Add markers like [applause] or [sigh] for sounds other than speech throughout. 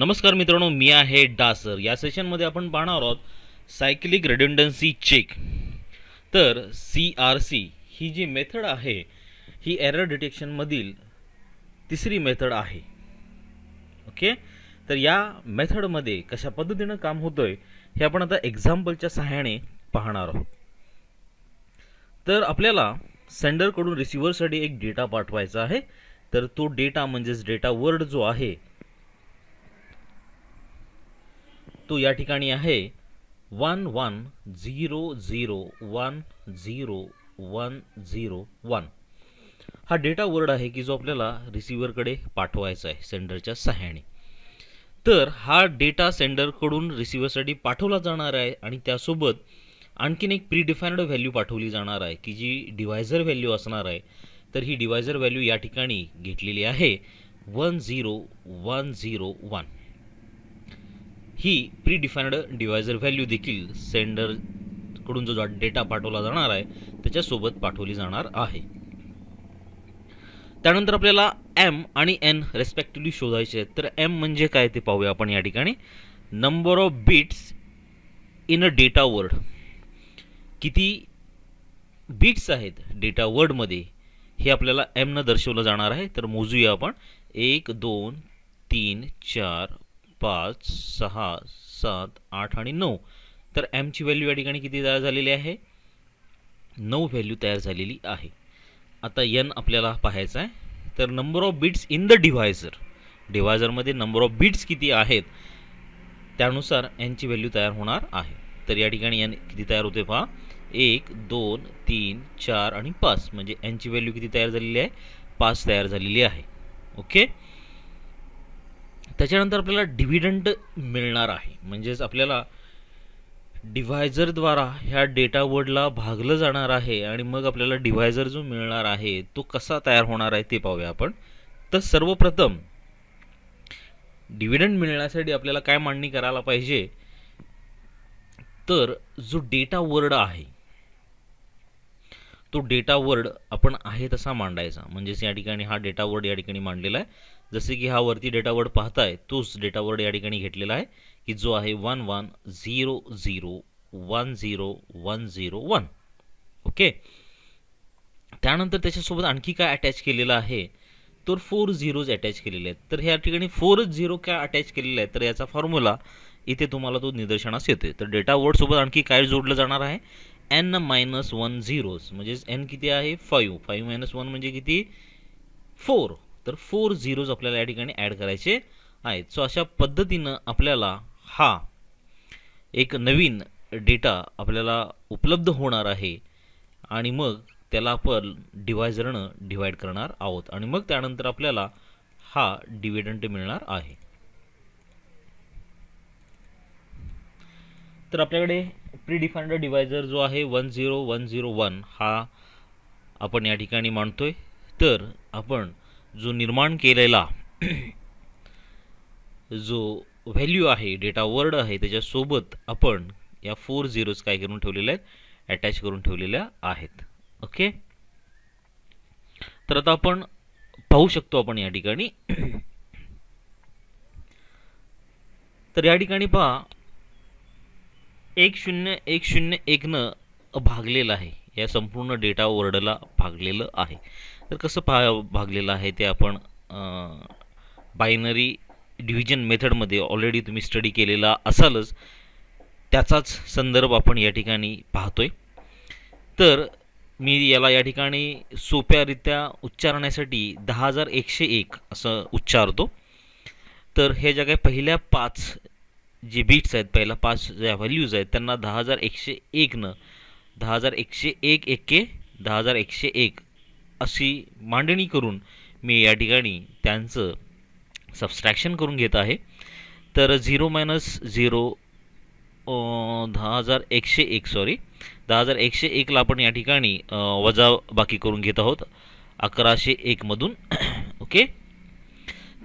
नमस्कार मित्रांनो मी आहे डासर या सेशनमध्ये आपण पाहणार आहोत सायक्लिक रेडंडन्सी चेक तर सी आर सी ही जी मेथड आहे ही एरर डिटेक्शनमधील तिसरी मेथड आहे ओके तर या मेथडमध्ये कशा पद्धतीनं काम आहे हे आपण आता एक्झाम्पलच्या सहाय्याने पाहणार आहोत तर आपल्याला सेंडरकडून रिसिव्हरसाठी एक डेटा पाठवायचा आहे तर तो डेटा म्हणजेच डेटा वर्ड जो आहे तो या ठिकाणी आहे one one zero zero one zero one zero one हा डेटा वर्ड आहे की जो आपल्याला रिसिव्हरकडे पाठवायचा आहे सेंडरच्या सहाय्याने तर हा डेटा सेंडरकडून रिसिव्हरसाठी पाठवला जाणार आहे आणि त्यासोबत आणखीन एक प्रीडिफाईन्ड व्हॅल्यू पाठवली जाणार आहे की जी डिव्हायझर व्हॅल्यू असणार आहे तर ही डिव्हायझर व्हॅल्यू या ठिकाणी घेतलेली आहे one zero one zero one ही प्री डिफाईन्ड डिवायजर व्हॅल्यू देखील सेंडरकडून जो डेटा पाठवला जाणार आहे त्याच्यासोबत पाठवली जाणार आहे त्यानंतर आपल्याला एम आणि एन रेस्पेक्टिव्हली शोधायचे आहेत तर एम म्हणजे काय ते पाहूया आपण या ठिकाणी number of bits in a data word किती बिट्स आहेत डेटा वर्डमध्ये हे आपल्याला एमनं दर्शवलं जाणार आहे तर मोजूया आपण एक दोन तीन चार पाच सहा सात आठ आणि नऊ तर एमची व्हॅल्यू या ठिकाणी किती तयार झालेली आहे नऊ व्हॅल्यू तयार झालेली आहे आता यन आपल्याला पाहायचा आहे तर number of bits in the divisor डिव्हायझरमध्ये नंबर ऑफ बिट्स किती आहेत त्यानुसार एनची व्हॅल्यू तयार होणार आहे तर या ठिकाणी एन किती तयार होते पहा एक दोन तीन चार आणि पाच म्हणजे एनची व्हॅल्यू किती तयार झालेली आहे पाच तयार झालेली आहे ओके त्याच्यानंतर आपल्याला डिव्हिडंड मिळणार आहे म्हणजेच आपल्याला डिव्हायझरद्वारा ह्या डेटा वर्डला भागलं जाणार आहे आणि मग आपल्याला डिव्हायझर जो मिळणार आहे तो कसा तयार होणार आहे ते पाहूया आपण तर सर्वप्रथम डिव्हिडंड मिळण्यासाठी आपल्याला काय मांडणी करायला पाहिजे तर जो डेटा वर्ड आहे तो डेटा वर्ड आपण आहे तसा मांडायचा म्हणजेच या ठिकाणी हा डेटा वर्ड या ठिकाणी मांडलेला आहे जसे की हा वरती डेटा वर्ड पाहताय तोच डेटा वर्ड या ठिकाणी घेतलेला आहे की जो आहे one one zero zero one zero one zero one okay त्यानंतर त्याच्यासोबत आणखी काय अटॅच केलेलं आहे तर फोर झिरोज अटॅच केलेले आहेत तर ह्या ठिकाणी फोरच झिरो काय अटॅच केलेला आहे तर याचा फॉर्म्युला इथे तुम्हाला तो निदर्शनास येतोय तर डेटा वर्डसोबत आणखी काय जोडलं जाणार आहे एन मायनस वन झिरोज म्हणजेच एन किती आहे फाईव्ह फाईव्ह मायनस वन म्हणजे किती फोर तर फोर झिरोज आपल्याला या ठिकाणी ॲड करायचे आहेत सो अशा पद्धतीनं आपल्याला हा एक नवीन डेटा आपल्याला उपलब्ध होणार आहे आणि मग त्याला आपण डिव्हायझरनं डिवाईड करणार आहोत आणि मग त्यानंतर आपल्याला हा डिव्हिडंट मिळणार आहे तर आपल्याकडे प्रीडिफाईंड डिवायझर जो आहे one zero one zero one हा आपण या ठिकाणी मांडतोय तर आपण जो निर्माण केलेला जो व्हॅल्यू आहे डेटा वर्ड आहे त्याच्या सोबत आपण या फोर झिरोज काय करून ठेवलेल्या आहेत अटॅच करून ठेवलेल्या आहेत ओके तर आता आपण पाहू शकतो आपण या ठिकाणी तर या ठिकाणी पहा एक शून्य एक शून्य एकनं भागलेलं आहे या संपूर्ण डेटा वर्डला भागलेलं आहे तर कसं पा भागलेलं आहे ते आपण बायनरी डिव्हिजन मेथडमध्ये ऑलरेडी तुम्ही स्टडी केलेला असालच त्याचाच संदर्भ आपण या ठिकाणी पाहतोय तर मी याला या ठिकाणी सोप्यारित्या उच्चारण्यासाठी दहा हजार एकशे एक असं उच्चारतो तर हे ज्या काही पहिल्या पाच जे बीट्स आहेत पहिल्या पाच ज्या व्हॅल्यूज आहेत त्यांना दहा हजार एकशे एकनं दहा हजार एकशे एक एके दहा हजार एकशे एक अशी मांडणी करून मी या ठिकाणी त्यांचं सबस्ट्रॅक्शन करून घेत आहे तर झिरो मायनस झिरो दहा हजार एकशे एक सॉरी दहा हजार एकशे एकला आपण या ठिकाणी वजा बाकी करून घेत आहोत अकराशे एकमधून [clears throat] ओके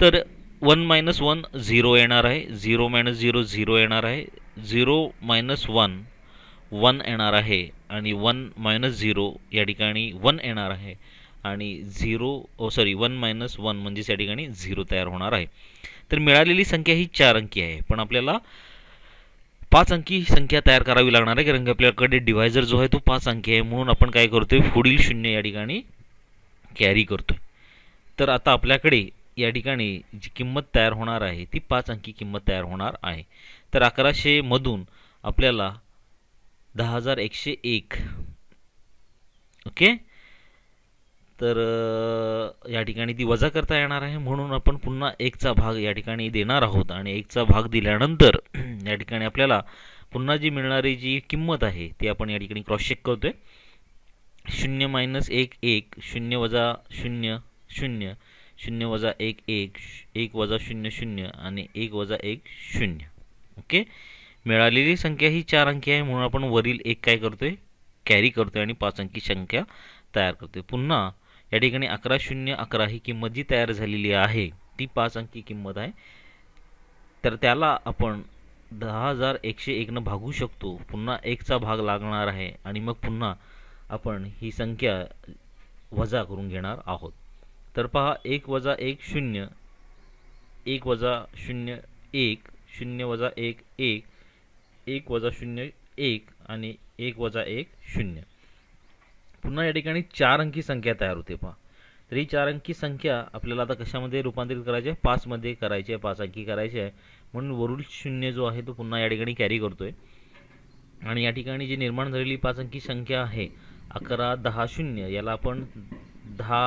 तर वन मायनस वन झिरो येणार आहे झिरो मायनस झिरो झिरो येणार आहे झिरो मायनस वन वन येणार आहे आणि वन मायनस झिरो या ठिकाणी वन येणार आहे आणि zero sorry one minus one म्हणजेच या ठिकाणी झिरो तयार होणार आहे तर मिळालेली संख्या ही चार अंकी आहे पण आपल्याला पाच अंकी संख्या तयार करावी लागणार आहे कारण की आपल्याकडे डिव्हायझर जो आहे तो पाच अंकी आहे म्हणून आपण काय करतोय पुढील शून्य या ठिकाणी कॅरी करतोय तर आता आपल्याकडे या ठिकाणी जी किंमत तयार होणार आहे ती पाच अंकी किंमत तयार होणार आहे तर मधून आपल्याला दहा हजार एकशे एक ओके तर या ठिकाणी ती वजा करता येणार आहे म्हणून आपण पुन्हा एकचा भाग या ठिकाणी देणार आहोत आणि एकचा भाग दिल्यानंतर [clears throat] या ठिकाणी आपल्याला पुन्हा जी मिळणारी जी किंमत आहे ती आपण या ठिकाणी क्रॉस चेक करतोय शून्य मायनस एक एक शून्य वजा शून्य शून्य शून्य वजा एक एक एक वजा शून्य शून्य आणि एक वजा एक शून्य ओके मिळालेली संख्या ही चार अंकी आहे म्हणून आपण वरील एक काय करतोय कॅरी करतोय आणि पाच अंकी संख्या तयार करतोय पुन्हा या ठिकाणी अकरा शून्य अकरा ही किंमत जी तयार झालेली आहे ती पाच अंकी किंमत आहे तर त्याला आपण दहा हजार एकशे एकनं भागू शकतो पुन्हा एकचा भाग लागणार आहे आणि मग पुन्हा आपण ही संख्या वजा करून घेणार आहोत तर पहा एक वजा एक शून्य एक वजा शून्य एक शून्य वजा एक एक एक वजा शून्य एक आणि एक वजा एक शून्य पुन्हा या ठिकाणी चार अंकी संख्या तयार होते पहा तर ही चार अंकी संख्या आपल्याला आता कशामध्ये रूपांतरित करायची आहे पाचमध्ये करायची आहे पाच अंकी करायची आहे म्हणून वरुल शून्य जो आहे तो पुन्हा या ठिकाणी कॅरी करतोय आणि या ठिकाणी जी निर्माण झालेली पाच अंकी संख्या आहे अकरा दहा शून्य याला आपण दहा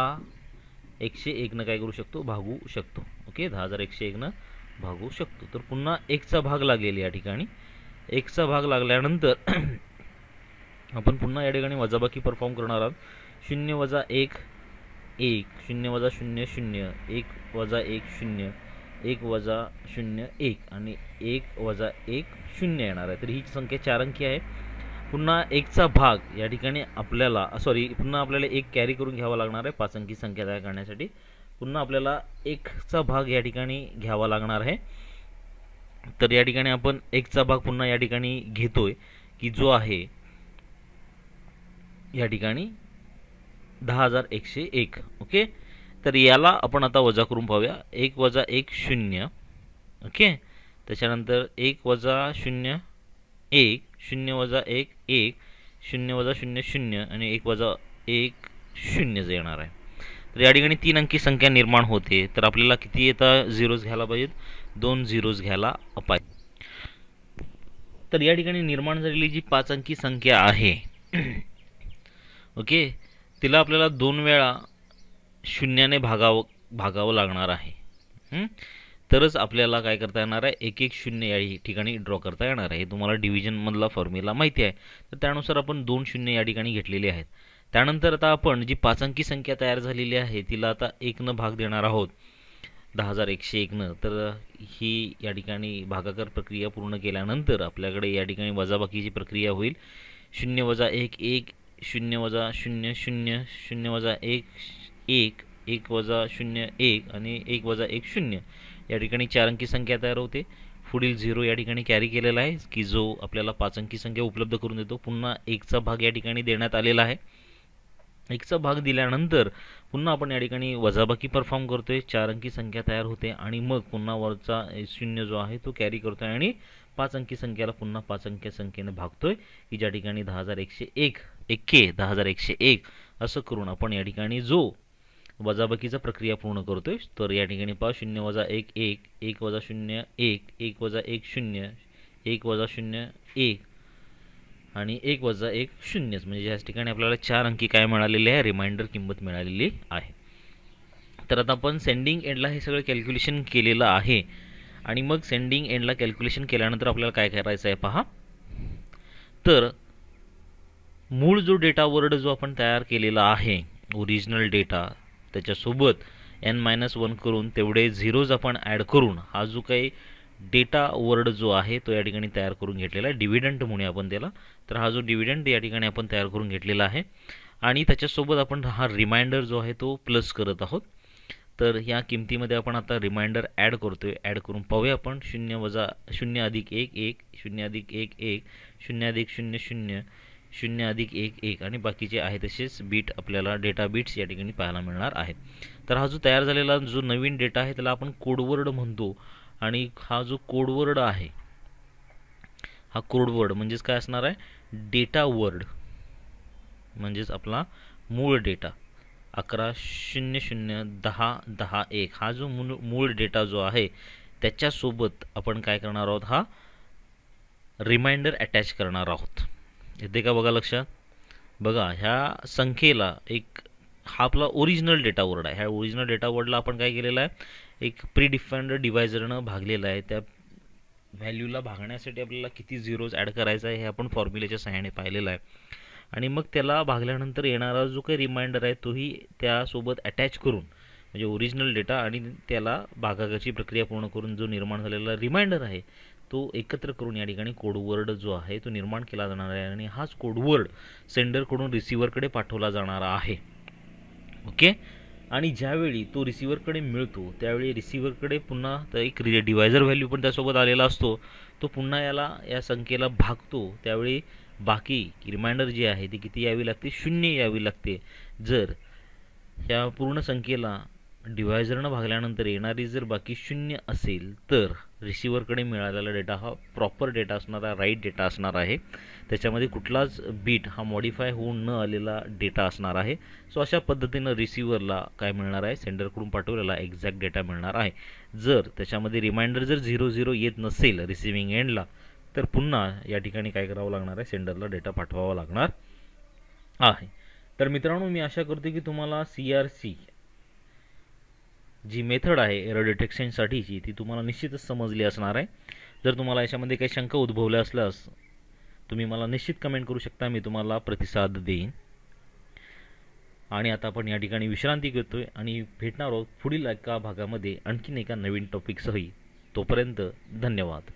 एकशे एकनं काय करू शकतो भागू शकतो ओके दहा हजार एकशे एकनं भागू शकतो तर पुन्हा एकचा भाग लागेल या ठिकाणी एकचा भाग लागल्यानंतर आपण पुन्हा या ठिकाणी वजाबाकी परफॉर्म करणार आहोत शून्य वजा एक एक शून्य वजा शून्य शून्य एक वजा एक शून्य एक वजा शून्य एक आणि एक वजा एक शून्य येणार आहे तर ही संख्या चार अंकी आहे पुन्हा एकचा भाग या ठिकाणी आपल्याला सॉरी पुन्हा आपल्याला एक कॅरी करून घ्यावा लागणार आहे पाच अंकी संख्या तयार करण्यासाठी पुन्हा आपल्याला एकचा भाग या ठिकाणी घ्यावा लागणार आहे तर या ठिकाणी आपण एकचा भाग पुन्हा या ठिकाणी घेतोय की जो आहे या ठिकाणी दहा हजार एकशे एक ओके तर याला आपण आता वजा करून पाहूया एक वजा एक शून्य ओके त्याच्यानंतर एक वजा शून्य एक शून्य वजा एक एक शून्य वजा शून्य शून्य आणि एक वजा एक शून्य जे येणार आहे तर या ठिकाणी तीन अंकी संख्या निर्माण होते तर आपल्याला किती येता झिरोज घ्यायला पाहिजेत दोन झिरोज घ्यायला अपाय तर या ठिकाणी निर्माण झालेली जी पाच अंकी संख्या आहे ओके तिला आपल्याला दोन वेळा शून्याने भागावं भागावं लागणार आहे तरच आपल्याला काय करता येणार आहे एक एक शून्य या ठिकाणी ड्रॉ करता येणार आहे हे तुम्हाला डिव्हिजनमधला फॉर्म्युला माहिती आहे तर त्यानुसार आपण दोन शून्य या ठिकाणी घेतलेले आहेत त्यानंतर आता आपण जी पाच अंकी संख्या तयार झालेली आहे तिला आता एकनं भाग देणार आहोत दहा हजार एकशे एकनं तर ही या ठिकाणी भागाकार प्रक्रिया पूर्ण केल्यानंतर आपल्याकडे या ठिकाणी वजाबाकीची प्रक्रिया होईल शून्य वजा एक एक शून्य वजा शून्य शून्य शून्य वजा एक एक एक वजा शून्य एक आणि एक वजा एक शून्य या ठिकाणी चार अंकी संख्या तयार होते पुढील झिरो या ठिकाणी कॅरी केलेला आहे की जो आपल्याला पाच अंकी संख्या उपलब्ध करून देतो पुन्हा एकचा भाग या ठिकाणी देण्यात आलेला आहे एकचा भाग दिल्यानंतर पुन्हा आपण या ठिकाणी वजाबाकी परफॉर्म करतोय चार अंकी संख्या तयार होते आणि मग पुन्हा वरचा शून्य जो आहे तो कॅरी करतोय आणि पाच अंकी संख्याला पुन्हा पाच अंकी संख्येने भागतोय की ज्या ठिकाणी दहा हजार एकशे एक एके दहा हजार एकशे एक असं करून आपण या ठिकाणी जो वजाबाकीचा प्रक्रिया पूर्ण करतोय तर या ठिकाणी पहा शून्य वजा एक एक एक वजा शून्य एक एक वजा एक शून्य एक वजा शून्य एक आणि एक वजा एक शून्यच म्हणजे याच ठिकाणी आपल्याला चार अंकी काय मिळालेले आहे रिमाइंडर किंमत मिळालेली आहे तर आता आपण सेंडिंग एंडला हे सगळं कॅल्क्युलेशन केलेलं आहे आणि मग सेंडिंग एंडला कॅल्क्युलेशन केल्यानंतर आपल्याला काय करायचं आहे पहा तर मूळ जो डेटा वर्ड जो आपण तयार केलेला आहे ओरिजिनल डेटा त्याच्यासोबत एन मायनस वन करून तेवढे झिरोज आपण ॲड करून हा जो काही डेटा वर्ड जो आहे तो या ठिकाणी तयार करून घेतलेला आहे डिव्हिडंट म्हणूया आपण त्याला तर हा जो डिव्हिडंट या ठिकाणी आपण तयार करून घेतलेला आहे आणि त्याच्यासोबत आपण हा रिमाइंडर जो आहे तो प्लस करत आहोत तर या किमतीमध्ये आपण आता रिमाइंडर ॲड करतो आहे ॲड करून पाहूया आपण शून्य वजा शून्य अधिक एक एक शून्य अधिक एक एक शून्य अधिक शून्य शून्य शून्य अधिक एक एक आणि बाकीचे आहे तसेच बीट आपल्याला डेटा बीट्स या ठिकाणी पाहायला मिळणार आहेत तर हा जो तयार झालेला जो नवीन डेटा आहे त्याला आपण कोडवर्ड म्हणतो आणि हा जो कोडवर्ड आहे हा कोडवर्ड म्हणजेच काय असणार आहे डेटा वर्ड म्हणजेच आपला मूळ डेटा अकरा शून्य शून्य दहा दहा एक हा जो मूळ मूळ डेटा जो आहे त्याच्यासोबत आपण काय करणार आहोत हा रिमाइंडर अटॅच करणार आहोत येते का बघा लक्षात बघा ह्या संख्येला एक हा आपला ओरिजिनल डेटा वर्ड आहे ह्या ओरिजिनल डेटा वर्डला आपण काय केलेला आहे एक प्री डिफाईंड डिव्हायझरनं भागलेला आहे त्या व्हॅल्यूला भागण्यासाठी आपल्याला किती झिरोज ॲड करायचा आहे हे आपण फॉर्म्युलेच्या सहाय्याने पाहिलेलं आहे आणि मग त्याला भागल्यानंतर येणारा जो काही रिमाइंडर आहे तोही त्यासोबत अटॅच करून म्हणजे ओरिजिनल डेटा आणि त्याला भागाकाची प्रक्रिया पूर्ण करून जो निर्माण झालेला रिमाइंडर आहे तो एकत्र करून या ठिकाणी कोडवर्ड जो आहे तो निर्माण केला जाणार आहे आणि हाच कोडवर्ड सेंडरकडून रिसिव्हरकडे पाठवला जाणार आहे ओके आणि ज्यावेळी तो रिसिव्हरकडे मिळतो त्यावेळी रिसिव्हरकडे पुन्हा एक रि डिव्हायझर व्हॅल्यू पण त्यासोबत आलेला असतो तो पुन्हा याला या संख्येला भागतो त्यावेळी बाकी रिमाइंडर जी आहे ती किती यावी लागते शून्य यावी लागते जर या पूर्ण संख्येला डिव्हायझरनं भागल्यानंतर येणारी जर बाकी शून्य असेल तर रिसिव्हरकडे मिळालेला डेटा हा प्रॉपर डेटा असणार आहे राईट डेटा असणार आहे त्याच्यामध्ये कुठलाच बीट हा मॉडिफाय होऊन न आलेला डेटा असणार आहे सो अशा पद्धतीनं रिसिव्हरला काय मिळणार आहे सेंडरकडून पाठवलेला एक्झॅक्ट डेटा मिळणार आहे जर त्याच्यामध्ये रिमाइंडर जर झिरो झिरो येत नसेल रिसिव्हिंग एंडला तर पुन्हा या ठिकाणी काय करावं लागणार आहे सेंडरला डेटा पाठवावा लागणार आहे तर मित्रांनो मी आशा करतो की तुम्हाला सी आर सी जी मेथड आहे एरर डिटेक्शनसाठीची ती तुम्हाला निश्चितच समजली असणार आहे जर तुम्हाला याच्यामध्ये काही शंका उद्भवल्या असल्यास तुम्ही मला निश्चित कमेंट करू शकता मी तुम्हाला प्रतिसाद देईन आणि आता आपण या ठिकाणी विश्रांती घेतोय आणि भेटणार आहोत पुढील एका भागामध्ये आणखीन एका नवीन टॉपिकसही तोपर्यंत धन्यवाद